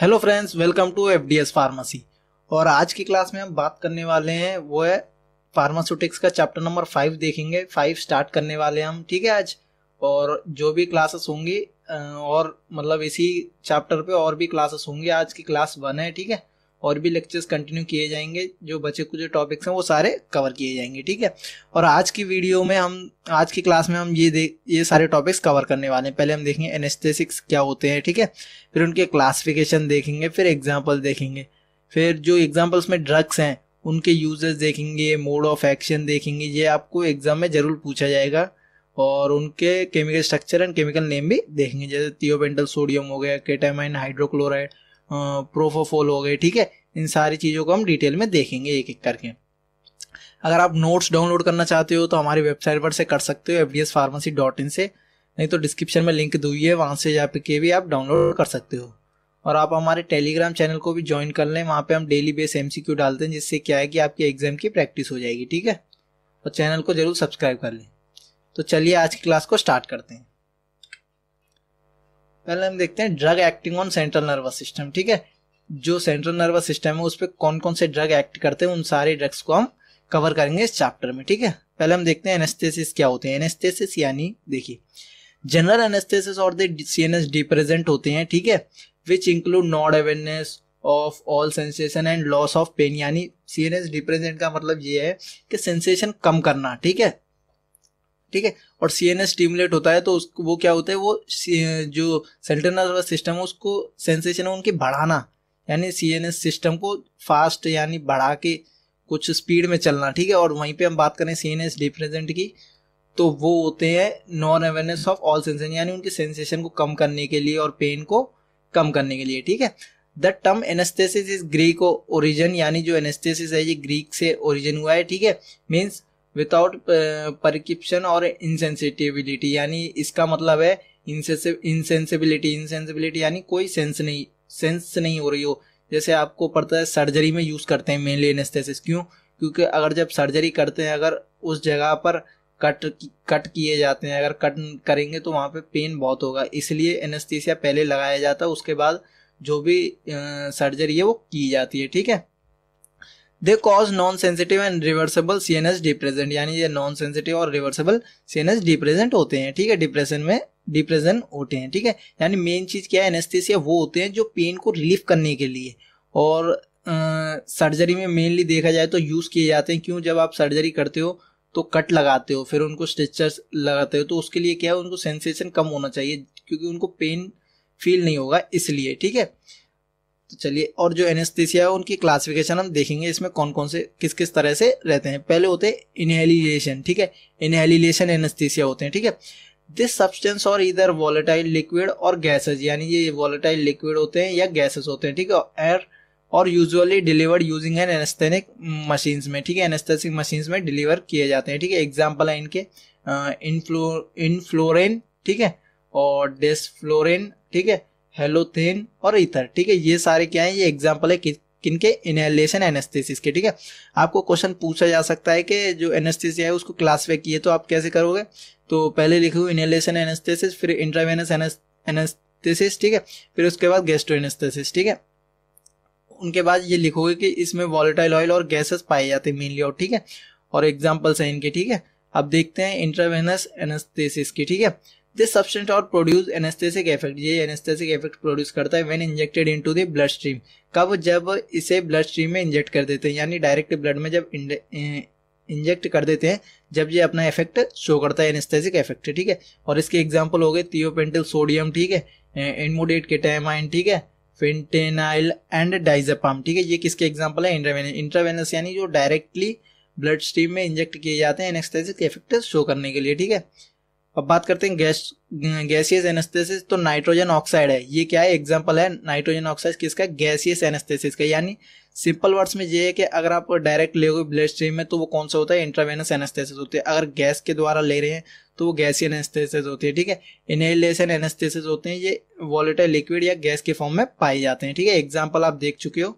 Hello friends welcome to F pharmacy और आज की क्लास में हम बात करने वाले हैं वो है फार्मास्यूटिक्स का चैप्टर नंबर फाइव देखेंगे फाइव स्टार्ट करने वाले हम ठीक है आज और जो भी क्लासेस होंगी और मतलब इसी चैप्टर पे और भी क्लासेस होंगी आज की क्लास वन है ठीक है और भी लेक्चर्स कंटिन्यू किए जाएंगे जो बचे कुछ टॉपिक्स हैं वो सारे कवर किए जाएंगे ठीक है और आज की वीडियो में हम आज की क्लास में हम ये देख ये सारे टॉपिक्स कवर करने वाले हैं पहले हम देखेंगे एनेस्थेसिक्स क्या होते हैं ठीक है थीके? फिर उनके क्लासिफिकेशन देखेंगे फिर एग्जाम्पल देखेंगे फिर जो एग्जाम्पल्स में ड्रग्स हैं उनके यूजेस देखेंगे मोड ऑफ एक्शन देखेंगे ये आपको एग्जाम में ज़रूर पूछा जाएगा और उनके chemical structure and chemical name भी देखेंगे जैसे थियोपेंटल सोडियम हो गया केटामाइन हाइड्रोक्लोराइड प्रोफोफोल हो गए ठीक है इन सारी चीज़ों को हम डिटेल में देखेंगे एक एक करके अगर आप नोट्स डाउनलोड करना चाहते हो तो हमारी वेबसाइट पर से कर सकते हो F D S pharmacy dot in से नहीं तो डिस्क्रिप्शन में लिंक दी है वहाँ से जा के भी आप डाउनलोड कर सकते हो और आप हमारे टेलीग्राम चैनल को भी ज्वाइन कर लें वहाँ पे हम डेली बेस एम डालते हैं जिससे क्या है कि आपकी एग्जाम की प्रैक्टिस हो जाएगी ठीक है और चैनल को जरूर सब्सक्राइब कर लें तो चलिए आज की क्लास को स्टार्ट करते हैं पहले हम देखते हैं drug acting on central nervous system ठीक है जो सेंट्रल नर्वस सिस्टम है उस पर कौन कौन से ड्रग एक्ट करते हैं उन सारे ड्रग्स को हम कवर करेंगे इस चैप्टर में ठीक है पहले हम देखते हैं एनेस्थेसिस क्या होते हैं एनेस्थेसिस यानी देखिए जनरल एनेस्थेसिस और they C N S depressant होते हैं ठीक है which include not awareness of all sensation and loss of pain यानी सी एन एस डिप्रेजेंट का मतलब ये है कि सेंसेशन कम करना ठीक है ठीक है और सी एन स्टिमुलेट होता है तो उसको वो क्या होता है वो जो सेंट्रल नर्वस सिस्टम है उसको सेंसेशन उनके बढ़ाना यानी सी सिस्टम को फास्ट यानी बढ़ा के कुछ स्पीड में चलना ठीक है और वहीं पे हम बात करें सी एन डिप्रेजेंट की तो वो होते हैं non awareness of all sensation यानी उनके सेंसेशन को कम करने के लिए और पेन को कम करने के लिए ठीक है the term anaesthetics is Greek origin यानी जो एनेस्थेसिस है ये ग्रीक से ओरिजिन हुआ है ठीक है मीन्स विदाउट परिक्रिप्शन और इनसेंसिटिविलिटी यानी इसका मतलब है इनसेंसिबिलिटी इनसेंसिबिलिटी यानी कोई सेंस नहीं सेंस नहीं हो रही हो जैसे आपको पड़ता है सर्जरी में यूज़ करते हैं मेनली एनेस्थेसिस क्यों क्योंकि अगर जब सर्जरी करते हैं अगर उस जगह पर कट कट किए जाते हैं अगर कट करेंगे तो वहाँ पे पेन बहुत होगा इसलिए एनेस्थीसिया पहले लगाया जाता है उसके बाद जो भी सर्जरी है वो की जाती है ठीक है they cause non sensitive and reversible C N S depressant यानी ये नॉन सेंसिटिव और reversible C N S depressant होते हैं ठीक है डिप्रेशन में डिप्रेशन होते हैं ठीक है यानी मेन चीज़ क्या है एनेस्थीसिया वो होते हैं जो पेन को रिलीफ करने के लिए और सर्जरी में मेनली देखा जाए तो यूज़ किए जाते हैं क्यों जब आप सर्जरी करते हो तो कट लगाते हो फिर उनको स्ट्रेचर्स लगाते हो तो उसके लिए क्या है उनको सेंसेशन कम होना चाहिए क्योंकि उनको पेन फील नहीं होगा इसलिए ठीक है तो चलिए और जो एनेस्थीसिया है उनकी क्लासिफिकेशन हम देखेंगे इसमें कौन कौन से किस किस तरह से रहते हैं पहले होते हैं इनहेलिलेशन ठीक है इनहेलिएशन एनेस्थीसिया होते हैं ठीक है दिस सब्सटेंस और इधर वॉलेटाइल लिक्विड और गैसेज यानी ये वॉलेटाइल लिक्विड होते हैं या गैसेज होते हैं ठीक है एयर और usually delivered using an anaesthetic machines में ठीक है एनेस्थेसिक मशीन्स में डिलीवर किए जाते हैं ठीक है एग्जाम्पल है इनके इनफ्लो इनफ्लोरेन ठीक है और डेस्फ्लोरेन ठीक है हेलोथेन और इथर ठीक है ये सारे क्या है ये एग्जाम्पल है कि, किनके इनहेलेशन एनेस्थेसिस के ठीक है आपको क्वेश्चन पूछा जा सकता है कि जो एनेस्थेसिया है उसको क्लासिफाई किए तो आप कैसे करोगे तो पहले लिखे हुए इनहेलेशन एनेस्थेसिस फिर इंट्रावेनस एनेस्थेसिस ठीक है फिर उसके बाद गेस्ट्रो एनेस्थेसिस ठीक है उनके बाद ये लिखोगे कि इसमें वॉलेटाइल ऑयल और गैसेस पाए जाते हैं मेनली और ठीक है और एग्जाम्पल्स हैं इनके ठीक है अब देखते हैं इंट्रावेनस एनेस्थेसिस की ठीक है दिस सब्सटेंस और प्रोड्यूस एनेस्थेसिक इफेक्ट ये एनेस्थेसिक इफेक्ट प्रोड्यूस करता है when injected into the blood stream कब जब इसे ब्लड स्ट्रीम में इंजेक्ट कर देते हैं यानी डायरेक्ट ब्लड में जब इंजेक्ट कर देते हैं जब ये अपना इफेक्ट शो करता है एनेस्थेसिक इफेक्ट ठीक है और इसके एग्जाम्पल हो गए थियोपेंटिल सोडियम ठीक है इनमोडेट केटामाइन ठीक है फेंटेनाइल एंड डाइजेपाम ठीक है ये किसके एग्जाम्पल है इंट्रावेनस इंट्रावेनस यानी जो डायरेक्टली ब्लड स्ट्रीम में इंजेक्ट किए जाते हैं एनेस्थेसिक इफेक्ट शो करने के लिए ठीक है अब बात करते हैं गैस गैसियस एनेस्थेसिस तो नाइट्रोजन ऑक्साइड है ये क्या है एग्जाम्पल है नाइट्रोजन ऑक्साइड किसका गैसियस एनेस्थेसिस का यानी सिंपल वर्ड्स में ये है कि अगर आप डायरेक्ट ले गए ब्लड स्ट्रीम में तो वो कौन सा होता है इंट्रावेनस एनेस्थेसिस होती है अगर गैस के द्वारा ले रहे हैं तो वो गैसी एनेस्थेसिस होती है ठीक है इनहेलेशन एनेस्थेसिस होते हैं ये वॉलेटाइल लिक्विड या गैस के फॉर्म में पाए जाते हैं ठीक है एग्जाम्पल आप देख चुके हो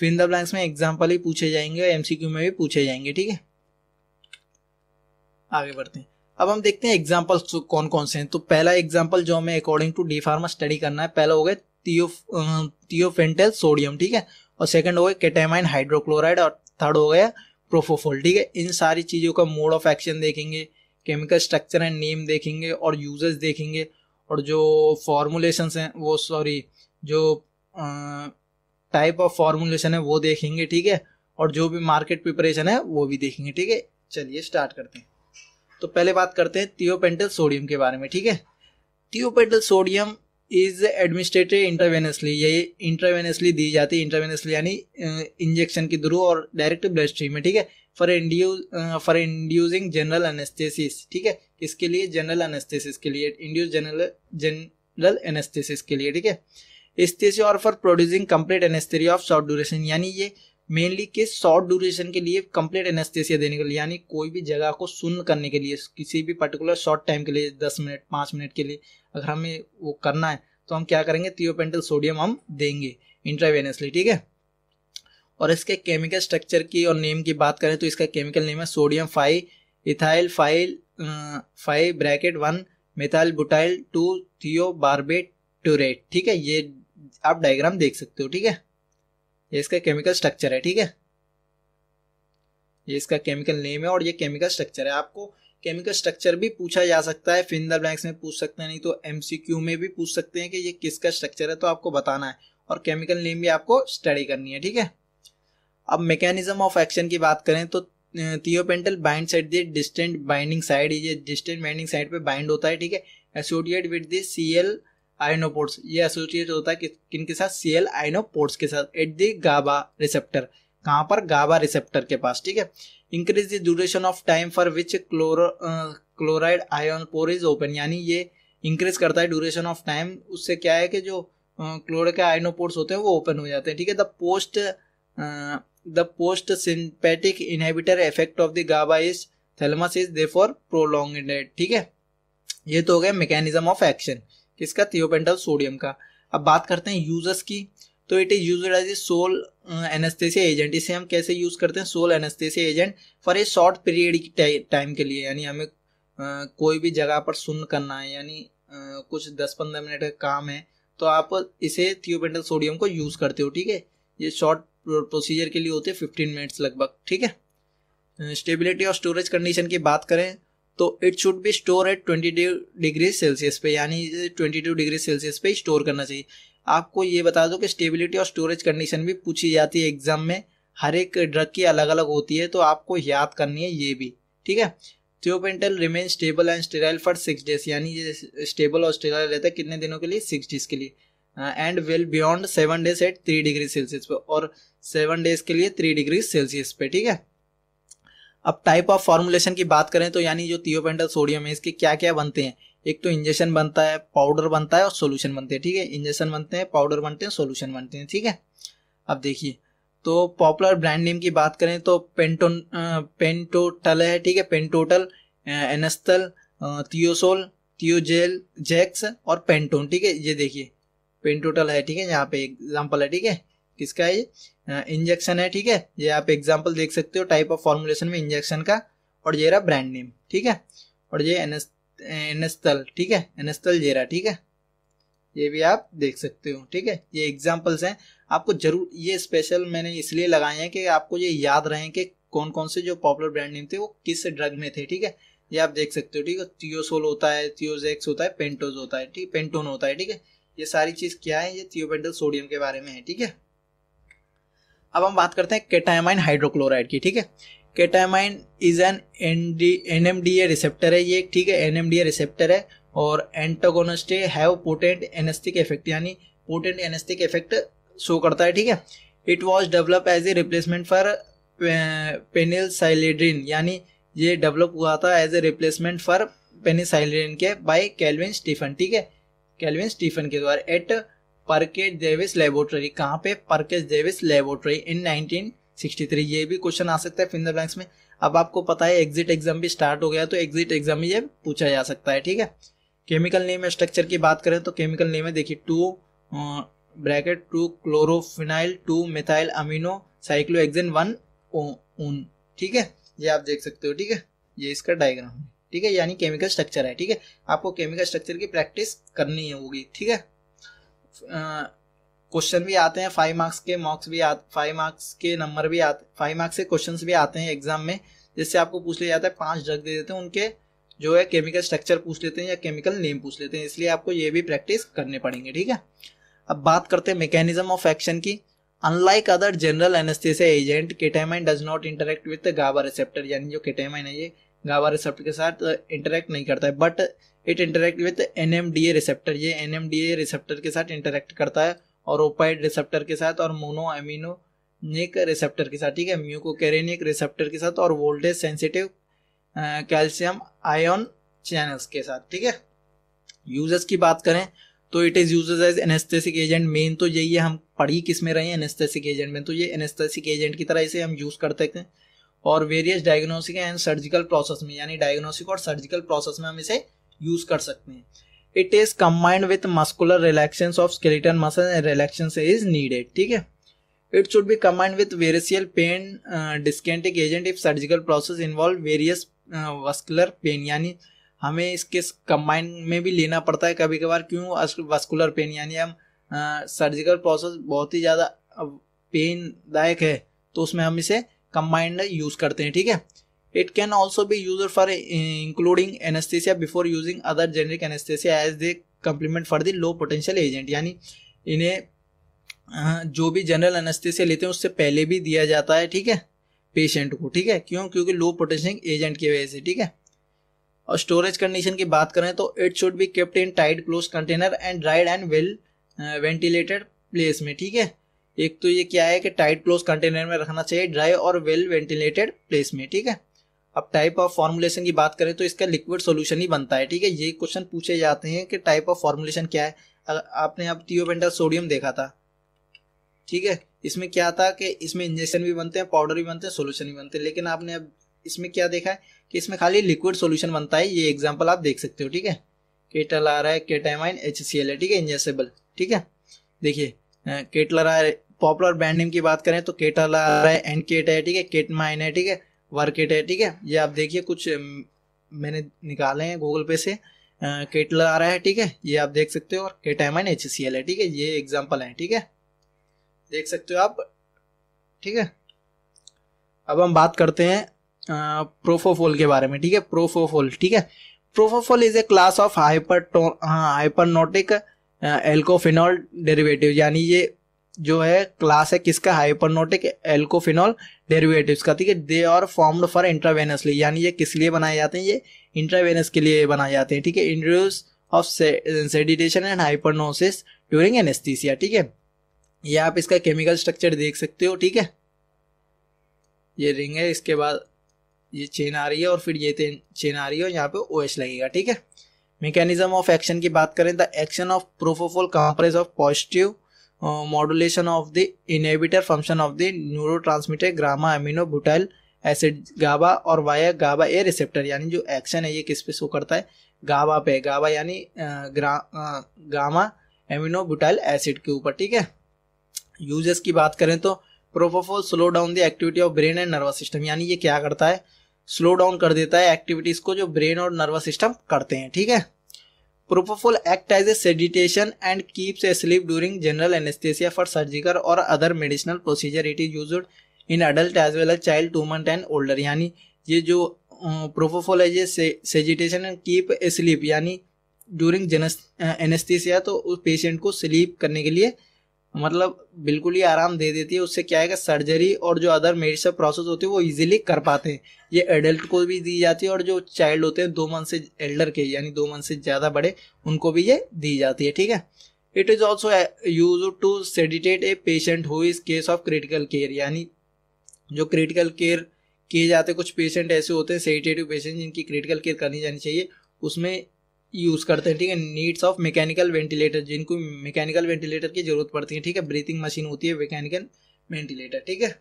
फिन द ब्लैंक्स में एग्जाम्पल ही पूछे जाएंगे एमसीक्यू में भी पूछे जाएंगे ठीक है आगे बढ़ते हैं अब हम देखते हैं एग्जाम्पल्स कौन कौन से हैं तो पहला एग्जाम्पल जो हमें according to D pharma study करना है पहला हो गया थियो थियोफेंटेल सोडियम ठीक है और सेकंड हो गया केटामाइन हाइड्रोक्लोराइड और थर्ड हो गया प्रोफोफोल ठीक है इन सारी चीज़ों का मोड ऑफ एक्शन देखेंगे केमिकल स्ट्रक्चर एंड नेम देखेंगे और यूजेस देखेंगे और जो फॉर्मुलेशन हैं वो सॉरी जो टाइप ऑफ फॉर्मुलेशन है वो देखेंगे ठीक है और जो भी मार्केट प्रिपरेशन है वो भी देखेंगे ठीक है चलिए स्टार्ट करते हैं तो पहले बात करते हैं थियोपेंटल सोडियम के बारे में ठीक है thiopental sodium is administered intravenously ये इंटरवेनसली दी जाती है इंटरवेनसली यानी इंजेक्शन के थ्रू और डायरेक्ट ब्लड स्ट्रीम में ठीक है for induce for inducing general anaesthetics ठीक है इसके लिए जनरल एनेस्थेसिस के लिए इंड्यूज जनरल जनरल एनेस्थेसिस के लिए ठीक है एस्थेसिस और for producing complete anaesthesia of short duration यानी ये मेनली के शॉर्ट ड्यूरेशन के लिए कंप्लीट एनेस्थेसिया देने के लिए यानी कोई भी जगह को सुन करने के लिए किसी भी पर्टिकुलर शॉर्ट टाइम के लिए दस मिनट पाँच मिनट के लिए अगर हमें वो करना है तो हम क्या करेंगे थियोपेंटल सोडियम हम देंगे इंट्रावेनसली ठीक है और इसके केमिकल स्ट्रक्चर की और नेम की बात करें तो इसका केमिकल नेम है sodium five ethyl five five bracket one methyl butyl two thiobarbiturate ठीक है ये आप डायग्राम देख सकते हो ठीक है ये इसका केमिकल स्ट्रक्चर है ठीक है ये इसका केमिकल नेम है और ये केमिकल स्ट्रक्चर है आपको केमिकल स्ट्रक्चर भी पूछा जा सकता है फिंदर ब्लैंक्स में पूछ सकते हैं नहीं तो एमसीक्यू में भी पूछ सकते हैं कि ये किसका स्ट्रक्चर है तो आपको बताना है और केमिकल नेम भी आपको स्टडी करनी है ठीक है अब मैकेनिज्म ऑफ एक्शन की बात करें तो thiopental bind site the distant binding site ये डिस्टेंट बाइंडिंग साइड पे बाइंड होता है ठीक है एसोडिएट विद दी सी एल आइनोपोर्ट्स ये एसोसिएट होता है कि, किन के साथ सी एल आयनोपोर्ट्स के साथ एट दी गाबा रिसेप्टर कहाँ पर गाबा रिसेप्टर के पास ठीक है increase the duration of time for which chloro chloride ion pore is open यानी ये इंक्रीज करता है ड्यूरेशन ऑफ टाइम उससे क्या है कि जो क्लोर के आयनोपोर्ट्स होते हैं वो ओपन हो जाते हैं ठीक है the post the post synaptic inhibitor effect of the GABA is thalamus is therefore prolonged ठीक है ये तो हो गया मैकेनिज्म ऑफ एक्शन किसका थियोपेंटल सोडियम का अब बात करते हैं यूजर्स की तो it is use as a sole anaesthesia agent इसे हम कैसे यूज़ करते हैं sole anaesthesia agent for a short period time के लिए यानी हमें Uh, कोई भी जगह पर सुन करना है यानी uh, कुछ दस पंद्रह मिनट का काम है तो आप इसे थियोपेंटल सोडियम को यूज़ करते हो ठीक है ये शॉर्ट प्रोसीजर के लिए होते हैं फिफ्टीन मिनट्स लगभग ठीक है स्टेबिलिटी uh, और स्टोरेज कंडीशन की बात करें तो it should be store at twenty degree Celsius पे यानी ट्वेंटी टू डिग्री सेल्सियस पे स्टोर करना चाहिए आपको ये बता दो कि स्टेबिलिटी और स्टोरेज कंडीशन भी पूछी जाती है एग्जाम में हर एक ड्रग की अलग अलग होती है तो आपको याद करनी है ये भी ठीक है thiopental remain stable and sterile for six days यानी ये स्टेबल और स्टेराइल रहता है कितने दिनों के लिए सिक्स डेज के लिए and well beyond seven days at three degree Celsius पे और सेवन डेज के लिए थ्री डिग्री सेल्सियस पे ठीक है अब टाइप ऑफ फॉर्मुलेशन की बात करें तो यानी जो थियोपेंटल सोडियम है इसके क्या क्या बनते हैं एक तो इंजेक्शन बनता है पाउडर बनता है और सोल्यूशन बनते हैं ठीक है इंजेक्शन बनते हैं पाउडर बनते हैं सोल्यूशन बनते हैं ठीक है अब देखिए तो पॉपुलर ब्रांड नेम की बात करें तो पेंटोन पेंटोटल है ठीक है पेंटोटल एनस्तल थियोसोल थियोजेल जैक्स और पेंटोन ठीक है ये देखिए पेंटोटल है ठीक है यहाँ पे एग्जाम्पल है ठीक है किसका है ये इंजेक्शन है ठीक है ये आप एग्जाम्पल देख सकते हो टाइप ऑफ फॉर्मुलेशन में इंजेक्शन का और जेरा ब्रांड नेम ठीक है और ये एनेस्तल ठीक है एनएस्तल जेरा ठीक है ये भी आप देख सकते हो ठीक है ये एग्जाम्पल्स हैं आपको जरूर ये स्पेशल मैंने इसलिए लगाए हैं कि आपको ये याद रहे कि कौन कौन से जो पॉपुलर ब्रांड नेम थे वो किस ड्रग में थे ठीक है ये आप देख सकते हो ठीक है थियोसोल होता है थियोजेक्स होता है पेंटोज होता है ठीक पेंटोन होता है ठीक है ये सारी चीज़ क्या है ये थियोपेंटल सोडियम के बारे में है ठीक है अब हम बात करते हैं केटामाइन हाइड्रोक्लोराइड की ठीक है ketamine is N N D receptor है ये ठीक है एन रिसेप्टर है और antagonist have potent anaesthetic effect यानी पोटेंट एनेस्टिक इफेक्ट शो करता है ठीक है it was develop as a replacement for phencyclidine यानी ये डेवलप हुआ था as a replacement for phencyclidine के बाय कैलविन स्टीफन ठीक है कैलविन स्टीफन के द्वारा एट परकेट डेविस लेबोरेटरी कहाँ पे परकेट डेविस लेबोरेटरी इन 1963 ये भी क्वेश्चन आ सकता है फिंगर ब्लैंक्स में अब आपको पता है एग्जिट एग्जाम भी स्टार्ट हो गया तो एग्जिट एग्जाम ये पूछा जा सकता है ठीक है केमिकल नेम स्ट्रक्चर की बात करें तो केमिकल नेम है देखिए two bracket two chlorophenyl two methyl amino cyclohexanone one ठीक है ये आप देख सकते हो ठीक है ये इसका डायग्राम है ठीक है यानी केमिकल स्ट्रक्चर है ठीक है आपको केमिकल स्ट्रक्चर की प्रैक्टिस करनी होगी ठीक है क्वेश्चन भी आते हैं फाइव मार्क्स के मॉक्स भी फाइव मार्क्स के नंबर भी आते फाइव मार्क्स के क्वेश्चन भी आते हैं एग्जाम में जिससे आपको पूछ लिया जाता है पांच ड्रग दे देते हैं उनके जो है केमिकल स्ट्रक्चर पूछ लेते हैं या केमिकल नेम पूछ लेते हैं इसलिए आपको ये भी प्रैक्टिस करने पड़ेंगे ठीक है अब बात करते हैं मैकेनिज्म ऑफ एक्शन की unlike other general anaesthesia agent ketamine does not interact with GABA receptor यानी जो केटामाइन है ये गाबा रिसेप्टर के साथ इंटरेक्ट नहीं करता है but it interact with N M D A receptor ये N M D A receptor के साथ इंटरेक्ट करता है और ओपाइड रिसेप्टर के साथ और मोनो एमिनो निक रिसेप्टर के साथ ठीक है कैरेनिक रिसेप्टर के साथ और voltage sensitive calcium ion channels के साथ ठीक है यूजर्स की बात करें तो it is use as anaesthetic agent main तो यही है हम पढ़ी किस में रहे हैं एनेस्थेसिक एजेंट में तो ये एनेस्थेसिक एजेंट की तरह इसे हम यूज़ करते हैं और various diagnostic and surgical process में यानी डायग्नोसिक और सर्जिकल प्रोसेस में हम इसे यूज कर सकते हैं it is combined with muscular relaxation of skeleton muscle and relaxation is needed ठीक है it should be combined with various pain डिस्केंटिक agent if surgical process involve various vascular pain यानी हमें इसके कम्बाइंड में भी लेना पड़ता है कभी कभार क्यों वस्कुलर पेन यानी हम सर्जिकल uh, प्रोसेस बहुत ही ज़्यादा पेनदायक है तो उसमें हम इसे कंबाइंड यूज करते हैं ठीक है it can also be use for including anaesthesia before using other generic anaesthesia as they complement for the low potential agent यानी इन्हें uh, जो भी जनरल एनेस्थेसिया लेते हैं उससे पहले भी दिया जाता है ठीक है पेशेंट को ठीक है क्यों क्योंकि लो पोटेंशियल एजेंट की वजह से ठीक है और स्टोरेज कंडीशन की बात करें तो it should be kept in tight close container and dried and well ventilated place में ठीक है एक तो ये क्या है कि टाइट क्लोज कंटेनर में रखना चाहिए ड्राई और वेल वेंटिलेटेड प्लेस में ठीक है अब टाइप ऑफ फॉर्मुलेशन की बात करें तो इसका लिक्विड सोल्यूशन ही बनता है ठीक है ये क्वेश्चन पूछे जाते हैं कि टाइप ऑफ फॉर्मुलेशन क्या है आपने अब थियोपेंटल सोडियम देखा था ठीक है इसमें क्या था कि इसमें इंजेक्शन भी बनते हैं पाउडर भी बनते हैं सोल्यूशन भी बनते हैं लेकिन आपने अब इसमें क्या देखा है कि इसमें खाली लिक्विड सोल्यूशन बनता है ये एग्जाम्पल आप देख सकते हो ठीक है केटल आ रहा है केटामाइन एच सी एल है ठीक है इंजेसेबल ठीक है देखिए केटलर आ पॉपुलर ब्रांड नेम की बात करें तो केटल आ रहा है एंड केट है ठीक है केट माइन है ठीक है वर्केट है ठीक है ये आप देखिए कुछ मैंने निकाले हैं गूगल पे से केटल आ रहा है ठीक है ये आप देख सकते हो और केटामाइन एच सी एल है ठीक है ये एग्जाम्पल है ठीक है देख सकते हो आप ठीक है अब हम बात करते हैं प्रोफोफोल के बारे में ठीक है प्रोफोफोल ठीक है propofol is a class of hyper hypnotic alkylphenol derivative यानी ये जो है क्लास है किसका हाइपरनोटिक एल्कोफिनॉल डेरिवेटिव्स का ठीक है they are formed for intravenously यानी ये किस लिए बनाए जाते हैं ये इंट्रावेनस के लिए बनाए जाते हैं ठीक है induce of sedation and hypnosis during anaesthesia ठीक है ये आप इसका केमिकल स्ट्रक्चर देख सकते हो ठीक है ये रिंग है इसके बाद ये चेन आ रही है और फिर ये चेन आ रही है और यहाँ पे ओ OH लगेगा ठीक है मैकेनिज्म ऑफ एक्शन की बात करें the action of propofol compress of positive the of function of the neuro the gamma amino butyl acid GABA और वाया गाबा ए रिसेप्टर यानी जो एक्शन है ये किस पे शो करता है गाबा पे गाबा यानी ग्रा, गामा एमिनोबुटाइल एसिड के ऊपर ठीक है यूजेस की बात करें तो propofol slow down the activity of brain and nervous system यानी ये क्या करता है स्लो डाउन कर देता है एक्टिविटीज को जो ब्रेन और नर्वस सिस्टम करते हैं ठीक है propofol act as a sedation and keeps asleep during general anaesthesia for surgical और other medicinal procedure it is use in adult as well as child two month and older यानी ये जो propofol as a sedation and keep asleep यानी during general anaesthesia तो उस patient को sleep करने के लिए मतलब बिल्कुल ही आराम दे देती है उससे क्या है कि सर्जरी और जो अदर मेडिसिन प्रोसेस होती है वो इजीली कर पाते हैं ये एडल्ट को भी दी जाती है और जो चाइल्ड होते हैं दो मंथ से एल्डर के यानी दो मंथ से ज़्यादा बड़े उनको भी ये दी जाती है ठीक है it is also use to sedate a patient who is case of critical care यानी जो क्रिटिकल केयर किए जाते कुछ पेशेंट ऐसे होते हैं सेडिटेटिव पेशेंट जिनकी क्रिटिकल केयर करनी जानी चाहिए उसमें यूज़ करते हैं ठीक है नीड्स ऑफ मैकेनिकल वेंटिलेटर जिनको मैकेनिकल वेंटिलेटर की ज़रूरत पड़ती है ठीक है ब्रीथिंग मशीन होती है मैकेनिकल वेंटिलेटर ठीक है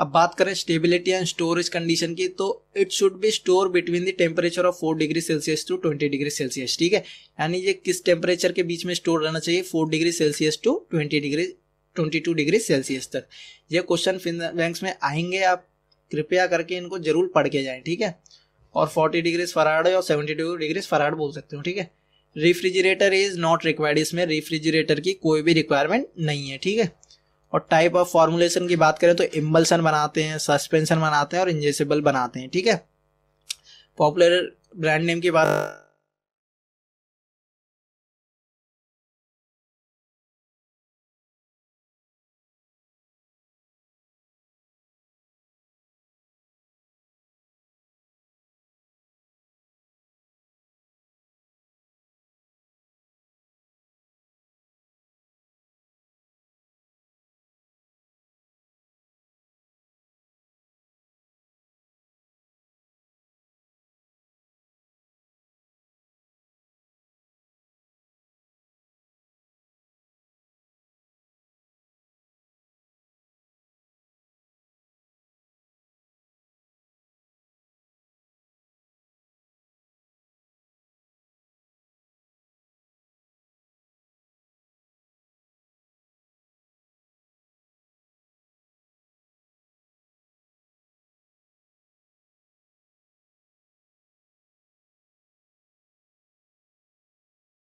अब बात करें स्टेबिलिटी एंड स्टोरेज कंडीशन की तो it should be store between the temperature of four degree Celsius to twenty degree Celsius ठीक है यानी ये किस टेम्परेचर के बीच में स्टोर रहना चाहिए four degree Celsius to twenty degree twenty two degree Celsius तक ये क्वेश्चन फिन बैंक्स में आएंगे आप कृपया करके इनको जरूर पढ़ के जाए ठीक है और 40 डिग्रीज फराड और 72 डिग्रीज फराड बोल सकते हो ठीक है रेफ्रिजरेटर इज नॉट रिक्वायर्ड इसमें रेफ्रिजरेटर की कोई भी रिक्वायरमेंट नहीं है ठीक है और टाइप ऑफ फॉर्मुलेशन की बात करें तो इम्बल्सन बनाते हैं सस्पेंशन बनाते हैं और इंजेसिबल बनाते हैं ठीक है पॉपुलर ब्रांड नेम की बात